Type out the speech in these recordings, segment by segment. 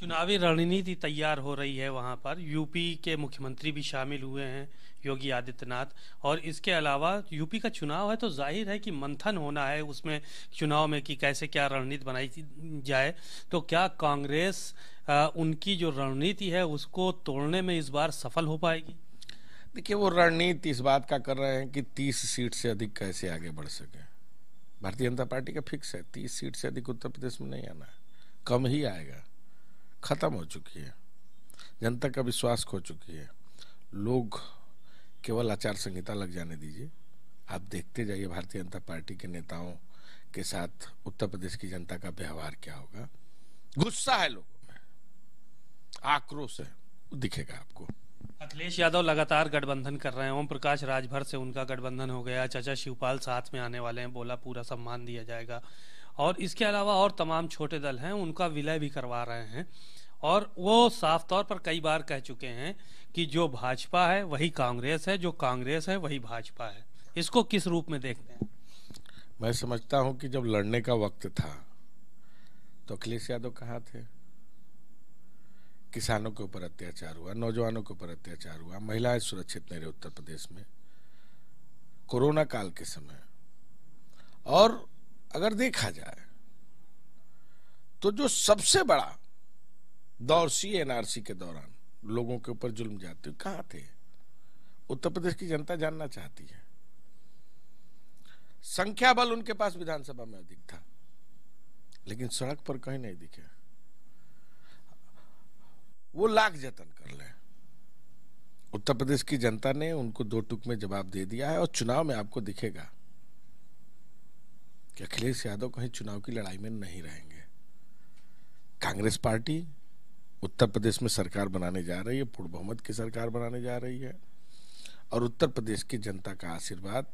चुनावी रणनीति तैयार हो रही है वहाँ पर यूपी के मुख्यमंत्री भी शामिल हुए हैं योगी आदित्यनाथ और इसके अलावा यूपी का चुनाव है तो जाहिर है कि मंथन होना है उसमें चुनाव में कि कैसे क्या रणनीति बनाई जाए तो क्या कांग्रेस उनकी जो रणनीति है उसको तोड़ने में इस बार सफल हो पाएगी देखिए वो रणनीति इस बात का कर रहे हैं कि तीस सीट से अधिक कैसे आगे बढ़ सके भारतीय जनता पार्टी का फिक्स है तीस सीट से अधिक उत्तर प्रदेश में नहीं आना कम ही आएगा ख़त्म हो चुकी है जनता का विश्वास खो चुकी है लोग केवल आचार संहिता लग जाने दीजिए आप देखते जाइए भारतीय जनता पार्टी के नेताओं के साथ उत्तर प्रदेश की जनता का व्यवहार क्या होगा गुस्सा है लोगों में आक्रोश है दिखेगा आपको अखिलेश यादव लगातार गठबंधन कर रहे हैं ओम प्रकाश राजभर से उनका गठबंधन हो गया चाचा शिवपाल साथ में आने वाले हैं बोला पूरा सम्मान दिया जाएगा और इसके अलावा और तमाम छोटे दल हैं उनका विलय भी करवा रहे हैं और वो साफ तौर पर कई बार कह चुके हैं कि जो भाजपा है वही कांग्रेस है जो कांग्रेस है वही भाजपा है इसको किस रूप में देखते हैं मैं समझता हूं कि जब लड़ने का वक्त था तो अखिलेश यादव कहाँ थे किसानों के ऊपर अत्याचार हुआ नौजवानों के ऊपर अत्याचार हुआ महिलाएं सुरक्षित नहीं रही उत्तर प्रदेश में कोरोना काल के समय और अगर देखा जाए तो जो सबसे बड़ा दौर सी एनआरसी के दौरान लोगों के ऊपर जुल्म जाते कहा थे उत्तर प्रदेश की जनता जानना चाहती है संख्या बल उनके पास विधानसभा में अधिक था लेकिन सड़क पर कहीं नहीं दिखे वो लाख जतन कर ले उत्तर प्रदेश की जनता ने उनको दो टुक में जवाब दे दिया है और चुनाव में आपको दिखेगा कि अखिलेश यादव कहीं चुनाव की लड़ाई में नहीं रहेंगे कांग्रेस पार्टी उत्तर प्रदेश में सरकार बनाने जा रही है पूर्ण बहुमत की सरकार बनाने जा रही है और उत्तर प्रदेश की जनता का आशीर्वाद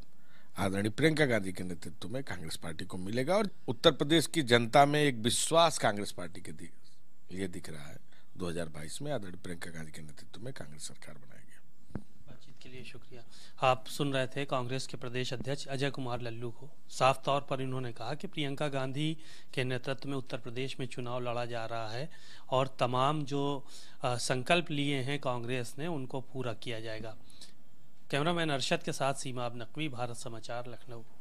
आदरणीय प्रियंका गांधी के नेतृत्व में कांग्रेस पार्टी को मिलेगा और उत्तर प्रदेश की जनता में एक विश्वास कांग्रेस पार्टी के लिए दिख रहा है 2022 में आदरणीय प्रियंका गांधी के नेतृत्व में कांग्रेस सरकार बनाएगी शुक्रिया आप सुन रहे थे कांग्रेस के प्रदेश अध्यक्ष अजय कुमार लल्लू को साफ तौर पर इन्होंने कहा कि प्रियंका गांधी के नेतृत्व में उत्तर प्रदेश में चुनाव लड़ा जा रहा है और तमाम जो संकल्प लिए हैं कांग्रेस ने उनको पूरा किया जाएगा कैमरामैन अरशद के साथ सीमा अब नकवी भारत समाचार लखनऊ